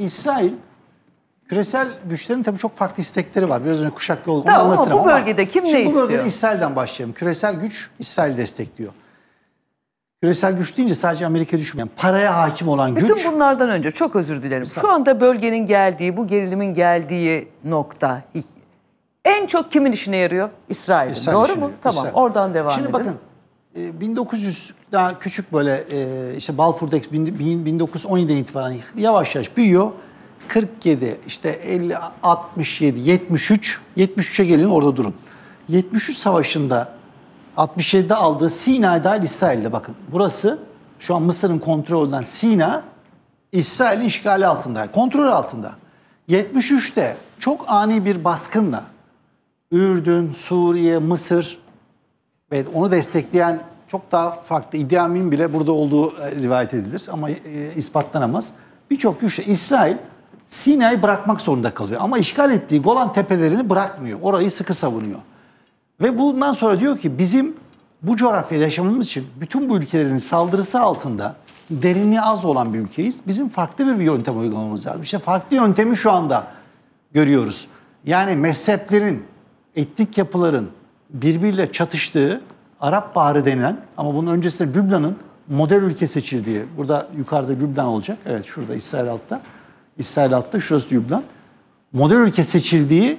İsrail küresel güçlerin tabii çok farklı istekleri var. Biraz önce kuşak yolu tamam, anlatırım ama. bu bölgede kim ne istiyor? Bu bölgede İsrail'den başlayalım. Küresel güç İsrail destekliyor. Küresel güç deyince sadece Amerika düşünmeyen, paraya hakim olan güç. Bütün bunlardan önce çok özür dilerim. Şu anda bölgenin geldiği, bu gerilimin geldiği nokta en çok kimin işine yarıyor? İsrail'in. İsrail Doğru mu? Yarıyor. Tamam İsrail. oradan devam Şimdi edin. Şimdi bakın 1900 ee, daha küçük böyle e, işte Balfour Dex 1917'den itibaren yavaş yavaş büyüyor. 47, işte 50, 67, 73, 73'e gelin orada durun. 73 savaşında 67'de aldığı Sina dahil İsrail'de bakın. Burası şu an Mısır'ın kontrolünden Sina İsrail'in işgali altında, kontrol altında. 73'te çok ani bir baskınla Ürdün, Suriye, Mısır ve onu destekleyen çok daha farklı. İddi bile burada olduğu e, rivayet edilir ama e, ispatlanamaz. Birçok güçle İsrail Sina'yı bırakmak zorunda kalıyor. Ama işgal ettiği Golan tepelerini bırakmıyor. Orayı sıkı savunuyor. Ve bundan sonra diyor ki bizim bu coğrafyada yaşamamız için bütün bu ülkelerin saldırısı altında derinliği az olan bir ülkeyiz. Bizim farklı bir yöntem uygulamamız lazım. İşte farklı yöntemi şu anda görüyoruz. Yani mezheplerin, etnik yapıların birbiriyle çatıştığı Arap Baharı denilen ama bunun öncesinde Lübnan'ın model ülke seçildiği, burada yukarıda Lübnan olacak, evet şurada İsrail altta, İsrail altta, şurası Lübnan. Model ülke seçildiği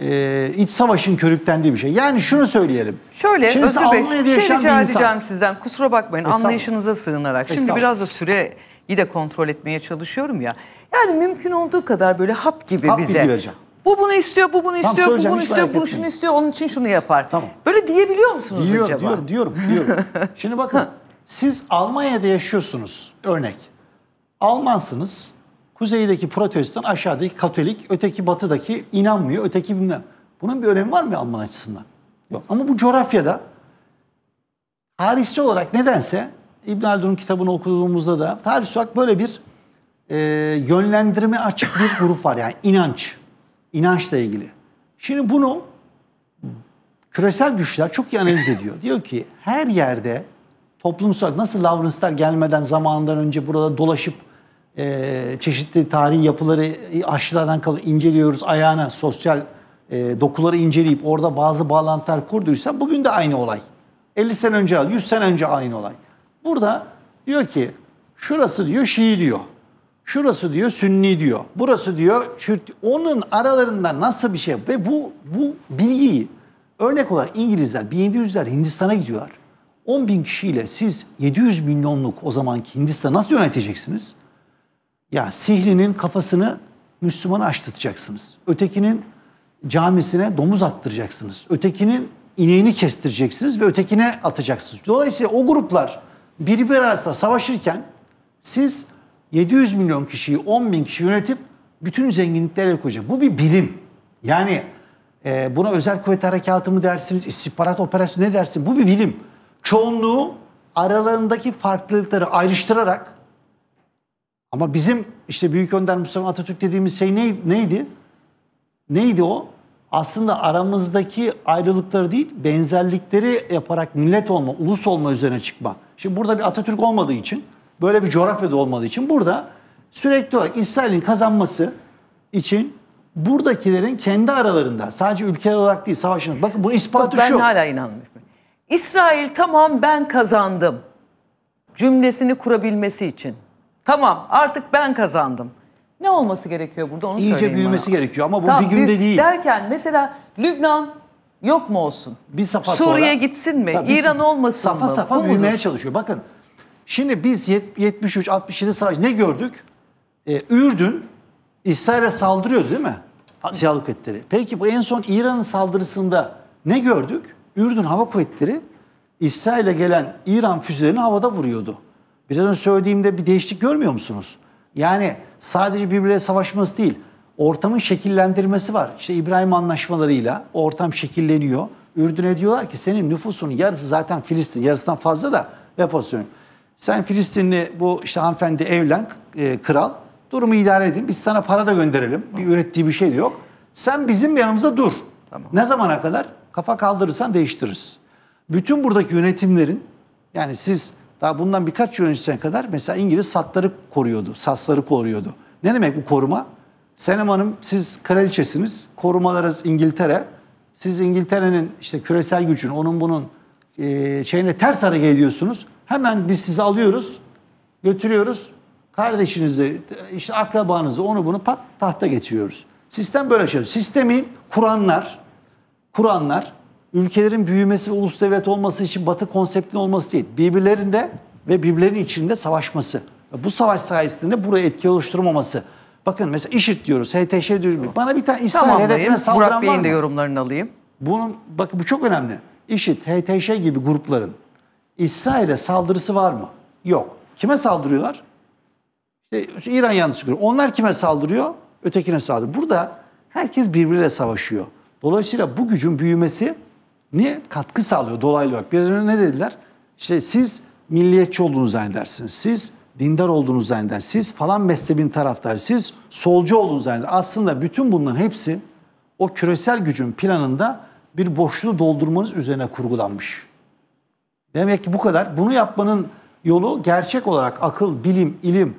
e, iç savaşın körüklendiği bir şey. Yani şunu söyleyelim. Şöyle Şimdi Özür Bey, şey bir şey rica bir edeceğim sizden. Kusura bakmayın anlayışınıza sığınarak. Şimdi biraz da süre iyi de kontrol etmeye çalışıyorum ya. Yani mümkün olduğu kadar böyle hap gibi hap bize bu bunu istiyor, bu bunu istiyor, bu bunu istiyor, bunu şunu istiyor, onun için şunu yapar. Tamam. Böyle diyebiliyor musunuz diyorum, acaba? Diyorum, diyorum, diyorum. Şimdi bakın, siz Almanya'da yaşıyorsunuz. Örnek. Almansınız. Kuzeydeki protestan, aşağıdaki katolik, öteki batıdaki inanmıyor, öteki bilmem. Bunun bir önemi var mı Alman açısından? Yok. Ama bu coğrafyada tarihçi olarak nedense İbn Haldun'un kitabını okuduğumuzda da tarihçi olarak böyle bir e, yönlendirme açık bir grup var. Yani inanç inançla ilgili. Şimdi bunu küresel güçler çok iyi analiz ediyor. Diyor ki her yerde toplumsal nasıl Lawrence'lar gelmeden zamandan önce burada dolaşıp e, çeşitli tarihi yapıları e, aşılardan kalıp inceliyoruz ayağına sosyal e, dokuları inceleyip orada bazı bağlantılar kurduysa bugün de aynı olay. 50 sene önce, 100 sene önce aynı olay. Burada diyor ki şurası diyor Şii diyor. Şurası diyor Sünni diyor. Burası diyor Kürt. Onun aralarında nasıl bir şey ve bu bu bilgiyi örnek olarak İngilizler 1700'ler Hindistan'a gidiyorlar. 10 bin kişiyle siz 700 milyonluk o zamanki Hindistan'ı nasıl yöneteceksiniz? Ya Sihli'nin kafasını Müslüman'a açtırtacaksınız. Ötekinin camisine domuz attıracaksınız. Ötekinin ineğini kestireceksiniz ve ötekine atacaksınız. Dolayısıyla o gruplar birbiri arasında savaşırken siz 700 milyon kişiyi 10 bin kişi yönetip bütün zenginlikler yok hocam. Bu bir bilim. Yani e, buna özel kuvvet harekatı mı dersiniz, istihbarat operasyonu ne dersin? Bu bir bilim. Çoğunluğu aralarındaki farklılıkları ayrıştırarak ama bizim işte Büyük Önder Mustafa Atatürk dediğimiz şey ne, neydi? Neydi o? Aslında aramızdaki ayrılıkları değil, benzerlikleri yaparak millet olma, ulus olma üzerine çıkma. Şimdi burada bir Atatürk olmadığı için Böyle bir coğrafyada olmadığı için burada sürekli olarak İsrail'in kazanması için buradakilerin kendi aralarında sadece ülkeler olarak değil savaşın. Bakın bunu ispatı ben şu. Ben hala inanmıyorum. İsrail tamam ben kazandım cümlesini kurabilmesi için. Tamam artık ben kazandım. Ne olması gerekiyor burada onu İyice söyleyin büyümesi bana. gerekiyor ama bu tamam, bir günde değil. Derken mesela Lübnan yok mu olsun? Bir safa Suriye sonra, gitsin mi? Tabii, İran olmasın safa mı? Safa safa büyümeye çalışıyor. Bakın Şimdi biz 73-67 savaş ne gördük? Ee, Ürdün İsrail'e saldırıyordu değil mi? Silahlı kuvvetleri. Peki bu en son İran'ın saldırısında ne gördük? Ürdün Hava Kuvvetleri İsrail'e gelen İran füzelerini havada vuruyordu. Biraz önce söylediğimde bir değişiklik görmüyor musunuz? Yani sadece birbirleriyle savaşması değil, ortamın şekillendirmesi var. İşte İbrahim anlaşmalarıyla ortam şekilleniyor. Ürdün'e diyorlar ki senin nüfusunun yarısı zaten Filistin, yarısından fazla da ve pozisyon. Sen Filistinli bu işte hanımefendi evlen e, kral. Durumu idare edin. Biz sana para da gönderelim. Bir ürettiği bir şey de yok. Sen bizim yanımıza dur. Tamam. Ne zamana kadar? Kafa kaldırırsan değiştiririz. Bütün buradaki yönetimlerin yani siz daha bundan birkaç yıl öncesine kadar mesela İngiliz satları koruyordu. Sasları koruyordu. Ne demek bu koruma? Senem Hanım siz kraliçesiniz. Korumalarız İngiltere. Siz İngiltere'nin işte küresel gücün onun bunun e, şeyine ters hareket ediyorsunuz. Hemen biz sizi alıyoruz, götürüyoruz. Kardeşinizi, işte akrabanızı onu bunu pat tahta getiriyoruz. Sistem böyle çalışıyor. Sistemi kuranlar, kuranlar ülkelerin büyümesi ve ulus devlet olması için batı konseptinin olması değil. Birbirlerinde ve birbirlerinin içinde savaşması. Bu savaş sayesinde buraya etki oluşturmaması. Bakın mesela IŞİD diyoruz, HTŞ diyoruz. Tamam. Bana bir tane İsrail hedefine saldıran Burak var Burak Bey'in de yorumlarını alayım. Bunun, bakın bu çok önemli. IŞİD, HTŞ gibi grupların İsrail'e saldırısı var mı? Yok. Kime saldırıyorlar? İşte İran yanlış çıkıyor. Onlar kime saldırıyor? Ötekine saldırıyor. Burada herkes birbiriyle savaşıyor. Dolayısıyla bu gücün büyümesi niye katkı sağlıyor dolaylı olarak? Biraz önce ne dediler? İşte siz milliyetçi olduğunu zannedersiniz. Siz dindar olduğunu zannedersiniz. Siz falan mezhebin taraftarı, siz solcu olduğunu zannedersiniz. Aslında bütün bunların hepsi o küresel gücün planında bir boşluğu doldurmanız üzerine kurgulanmış. Demek ki bu kadar. Bunu yapmanın yolu gerçek olarak akıl, bilim, ilim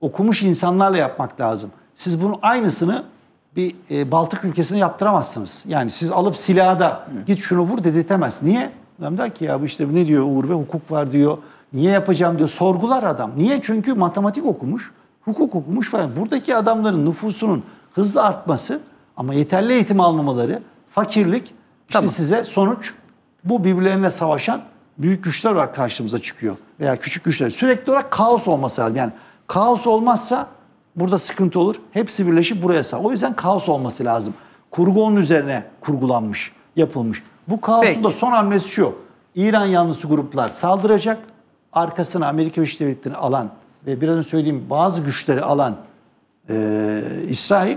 okumuş insanlarla yapmak lazım. Siz bunun aynısını bir e, Baltık ülkesine yaptıramazsınız. Yani siz alıp silahda git şunu vur dedirtemez. Niye? Adam der ki ya bu işte ne diyor Uğur Bey hukuk var diyor. Niye yapacağım diyor. Sorgular adam. Niye? Çünkü matematik okumuş, hukuk okumuş falan. Buradaki adamların nüfusunun hızlı artması ama yeterli eğitim almamaları, fakirlik işte tamam. size sonuç bu birbirlerine savaşan büyük güçler olarak karşımıza çıkıyor. Veya küçük güçler. Sürekli olarak kaos olması lazım. Yani kaos olmazsa burada sıkıntı olur. Hepsi birleşip buraya sağ. O yüzden kaos olması lazım. Kurgu onun üzerine kurgulanmış, yapılmış. Bu kaosun Peki. da son hamlesi şu. İran yanlısı gruplar saldıracak. Arkasına Amerika Birleşik Devletleri'ni alan ve biraz önce söyleyeyim bazı güçleri alan e, İsrail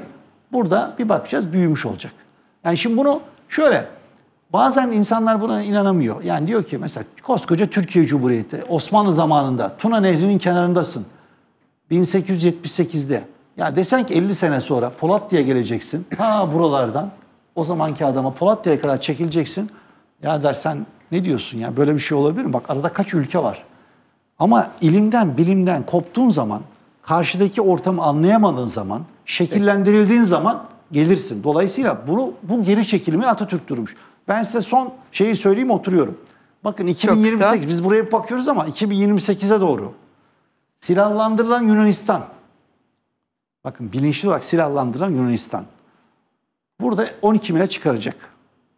burada bir bakacağız büyümüş olacak. Yani şimdi bunu şöyle Bazen insanlar buna inanamıyor. Yani diyor ki mesela koskoca Türkiye Cumhuriyeti Osmanlı zamanında Tuna Nehri'nin kenarındasın. 1878'de. Ya desen ki 50 sene sonra Polatlı'ya geleceksin. Ha buralardan. O zamanki adama Polatlı'ya kadar çekileceksin. Ya dersen ne diyorsun ya böyle bir şey olabilir mi? Bak arada kaç ülke var. Ama ilimden, bilimden koptuğun zaman, karşıdaki ortamı anlayamadığın zaman, şekillendirildiğin zaman gelirsin. Dolayısıyla bunu bu geri çekilimi Atatürk durmuş. Ben size son şeyi söyleyeyim oturuyorum. Bakın 2028 biz buraya bakıyoruz ama 2028'e doğru. Silahlandırılan Yunanistan. Bakın bilinçli olarak silahlandırılan Yunanistan. Burada 12 bine çıkaracak.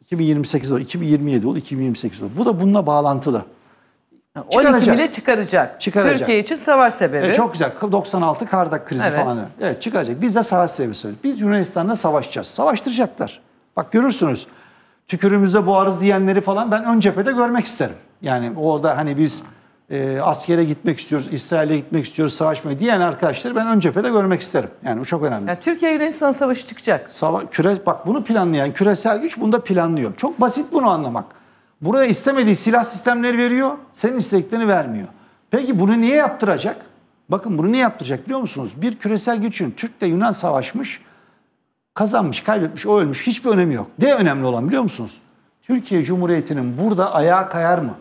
2028 olur, 2027 olur, 2028 olur. Bu da bununla bağlantılı. Çıkaracak. 12 bile çıkaracak. çıkaracak. Türkiye için savaş sebebi. E, çok güzel. 96 kardak krizi evet. falan. Evet çıkaracak. Biz de savaş sebebi söylüyoruz. Biz Yunanistan'la savaşacağız. Savaştıracaklar. Bak görürsünüz tükürümüze boğarız diyenleri falan ben ön cephede görmek isterim. Yani orada hani biz e, askere gitmek istiyoruz, İsrail'e gitmek istiyoruz, savaşmaya diyen arkadaşları ben ön cephede görmek isterim. Yani bu çok önemli. Yani Türkiye-Yunanistan savaşı çıkacak. Sava küre bak bunu planlayan küresel güç bunu da planlıyor. Çok basit bunu anlamak. Buraya istemediği silah sistemleri veriyor, senin isteklerini vermiyor. Peki bunu niye yaptıracak? Bakın bunu niye yaptıracak biliyor musunuz? Bir küresel güçün Türk ile Yunan savaşmış Kazanmış, kaybetmiş, o ölmüş. Hiçbir önemi yok. Ne önemli olan biliyor musunuz? Türkiye Cumhuriyeti'nin burada ayağa kayar mı?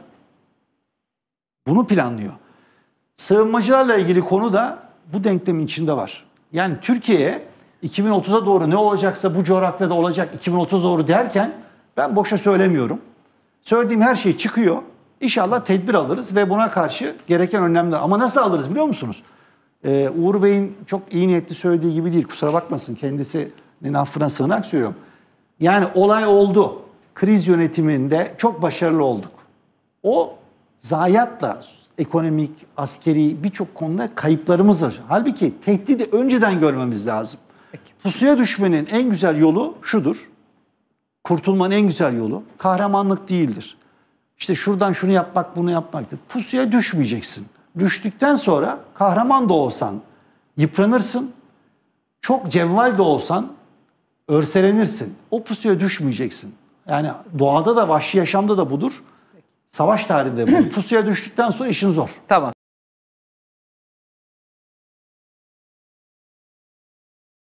Bunu planlıyor. Sığınmacılarla ilgili konu da bu denklemin içinde var. Yani Türkiye'ye 2030'a doğru ne olacaksa bu coğrafyada olacak 2030'a doğru derken ben boşa söylemiyorum. Söylediğim her şey çıkıyor. İnşallah tedbir alırız ve buna karşı gereken önlemler. Ama nasıl alırız biliyor musunuz? Ee, Uğur Bey'in çok iyi niyetli söylediği gibi değil. Kusura bakmasın kendisi affına sığınak söylüyorum. Yani olay oldu. Kriz yönetiminde çok başarılı olduk. O zayiatla ekonomik, askeri birçok konuda kayıplarımız var. Halbuki tehdidi önceden görmemiz lazım. Peki. Pusuya düşmenin en güzel yolu şudur. Kurtulmanın en güzel yolu kahramanlık değildir. İşte şuradan şunu yapmak, bunu yapmaktır. Pusuya düşmeyeceksin. Düştükten sonra kahraman da olsan yıpranırsın. Çok cevval de olsan örselenirsin. O pusuya düşmeyeceksin. Yani doğada da vahşi yaşamda da budur. Savaş tarihinde bu. pusuya düştükten sonra işin zor. Tamam.